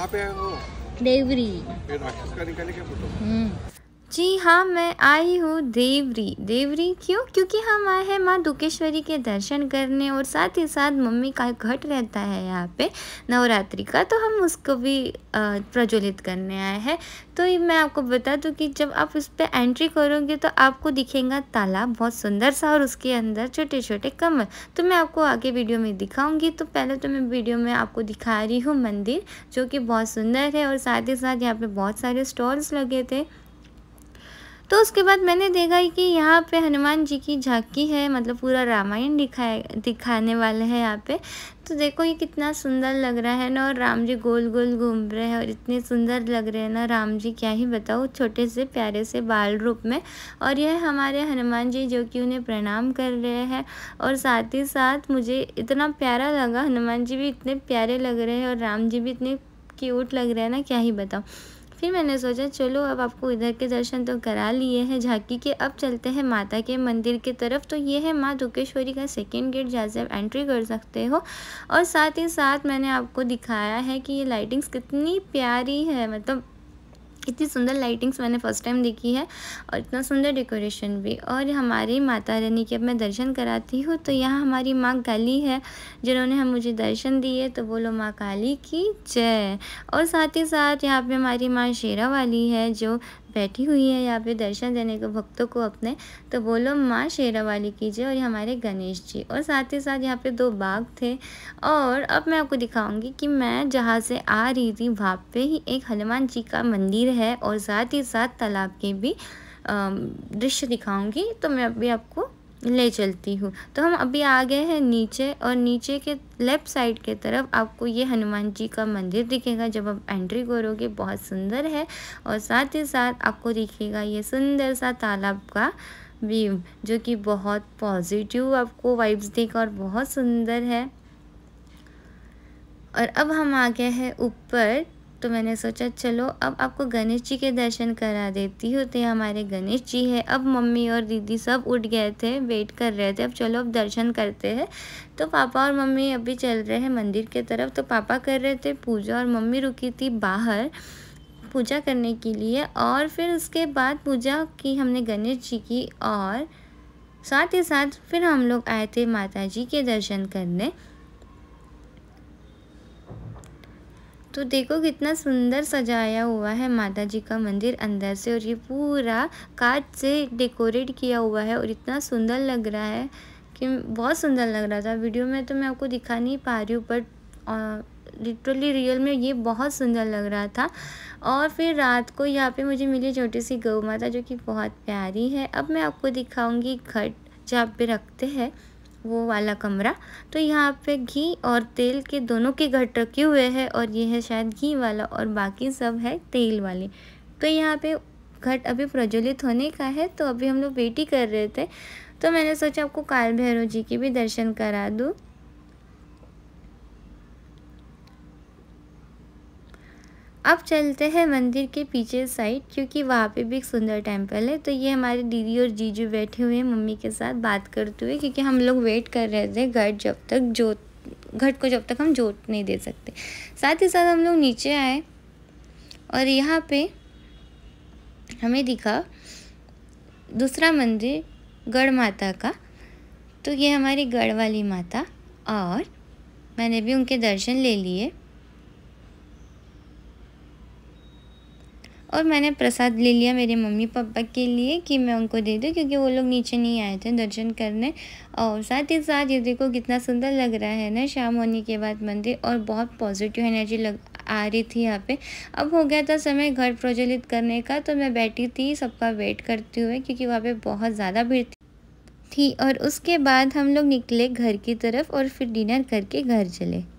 कहाँ पे है वो देवरी राक्षस का निकाले क्या फोटो हम्म। जी हाँ मैं आई हूँ देवरी देवरी क्यों क्योंकि हम आए हैं माँ दुकेश्वरी के दर्शन करने और साथ ही साथ मम्मी का घट रहता है यहाँ पे नवरात्रि का तो हम उसको भी प्रज्वलित करने आए हैं तो मैं आपको बता दूँ कि जब आप उस पर एंट्री करोगे तो आपको दिखेगा तालाब बहुत सुंदर सा और उसके अंदर छोटे छोटे कमर तो मैं आपको आगे वीडियो में दिखाऊँगी तो पहले तो मैं वीडियो में आपको दिखा रही हूँ मंदिर जो कि बहुत सुंदर है और साथ ही साथ यहाँ पर बहुत सारे स्टॉल्स लगे थे तो उसके बाद मैंने देखा कि यहाँ पे हनुमान जी की झांकी है मतलब पूरा रामायण दिखाए दिखाने वाले हैं यहाँ पे तो देखो ये कितना सुंदर लग रहा है ना और राम जी गोल गोल घूम रहे हैं और इतने सुंदर लग रहे हैं ना राम जी क्या ही बताओ छोटे से प्यारे से बाल रूप में और यह हमारे हनुमान जी जो कि उन्हें प्रणाम कर रहे हैं और साथ ही साथ मुझे इतना प्यारा लगा हनुमान जी भी इतने प्यारे लग रहे हैं और राम जी भी इतने क्यूट लग रहे हैं ना क्या ही बताओ फिर मैंने सोचा चलो अब आपको इधर के दर्शन तो करा लिए हैं झांकी के अब चलते हैं माता के मंदिर की तरफ तो ये है माँ दुकेश्वरी का सेकेंड गेट जहाँ से आप एंट्री कर सकते हो और साथ ही साथ मैंने आपको दिखाया है कि ये लाइटिंग्स कितनी प्यारी है मतलब इतनी सुंदर लाइटिंग्स मैंने फ़र्स्ट टाइम देखी है और इतना सुंदर डेकोरेशन भी और हमारी माता रानी के अब मैं दर्शन कराती हूँ तो यहाँ हमारी माँ काली है जिन्होंने हम मुझे दर्शन दिए तो बोलो माँ काली की जय और साथ ही साथ यहाँ पे हमारी माँ शेरा वाली है जो बैठी हुई है यहाँ पे दर्शन देने को भक्तों को अपने तो बोलो माँ शेरावाली कीजिए और ये हमारे गणेश जी और साथ ही साथ यहाँ पे दो बाघ थे और अब मैं आपको दिखाऊंगी कि मैं जहाँ से आ रही थी वहाँ पे ही एक हनुमान जी का मंदिर है और साथ ही साथ तालाब के भी दृश्य दिखाऊंगी तो मैं अभी आपको ले चलती हूँ तो हम अभी आ गए हैं नीचे और नीचे के लेफ़्ट साइड के तरफ आपको ये हनुमान जी का मंदिर दिखेगा जब आप एंट्री करोगे बहुत सुंदर है और साथ ही साथ आपको दिखेगा ये सुंदर सा तालाब का व्यू जो कि बहुत पॉजिटिव आपको वाइब्स देगा और बहुत सुंदर है और अब हम आ गए हैं ऊपर तो मैंने सोचा चलो अब आपको गणेश जी के दर्शन करा देती हूँ तो हमारे गणेश जी है अब मम्मी और दीदी सब उठ गए थे वेट कर रहे थे अब चलो अब दर्शन करते हैं तो पापा और मम्मी अभी चल रहे हैं मंदिर के तरफ तो पापा कर रहे थे पूजा और मम्मी रुकी थी बाहर पूजा करने के लिए और फिर उसके बाद पूजा की हमने गणेश जी की और साथ ही साथ फिर हम लोग आए थे माता जी के दर्शन करने तो देखो कितना सुंदर सजाया हुआ है माता जी का मंदिर अंदर से और ये पूरा काट से डेकोरेट किया हुआ है और इतना सुंदर लग रहा है कि बहुत सुंदर लग रहा था वीडियो में तो मैं आपको दिखा नहीं पा रही हूँ बट लिटरली रियल में ये बहुत सुंदर लग रहा था और फिर रात को यहाँ पे मुझे मिली छोटी सी गौ माता जो कि बहुत प्यारी है अब मैं आपको दिखाऊंगी घट जहाँ पे रखते हैं वो वाला कमरा तो यहाँ पे घी और तेल के दोनों के घट रखे हुए हैं और ये है शायद घी वाला और बाकी सब है तेल वाले तो यहाँ पे घट अभी प्रज्वलित होने का है तो अभी हम लोग वेट ही कर रहे थे तो मैंने सोचा आपको काल भैरव जी के भी दर्शन करा दूँ अब चलते हैं मंदिर के पीछे साइड क्योंकि वहाँ पे भी एक सुंदर टेम्पल है तो ये हमारे दीदी और जीजू बैठे हुए हैं मम्मी के साथ बात करते हुए क्योंकि हम लोग वेट कर रहे थे घट जब तक जोत घट को जब तक हम जोत नहीं दे सकते साथ ही साथ हम लोग नीचे आए और यहाँ पे हमें दिखा दूसरा मंदिर गढ़ माता का तो ये हमारी गढ़ वाली माता और मैंने भी उनके दर्शन ले लिए और मैंने प्रसाद ले लिया मेरे मम्मी पापा के लिए कि मैं उनको दे दूँ क्योंकि वो लोग नीचे नहीं आए थे दर्शन करने और साथ ही साथ ये देखो कितना सुंदर लग रहा है ना शाम होने के बाद मंदिर और बहुत पॉजिटिव एनर्जी लग आ रही थी यहाँ पे अब हो गया था समय घर प्रज्वलित करने का तो मैं बैठी थी सबका वेट करते हुए क्योंकि वहाँ पर बहुत ज़्यादा भीड़ थी थी और उसके बाद हम लोग निकले घर की तरफ और फिर डिनर करके घर चले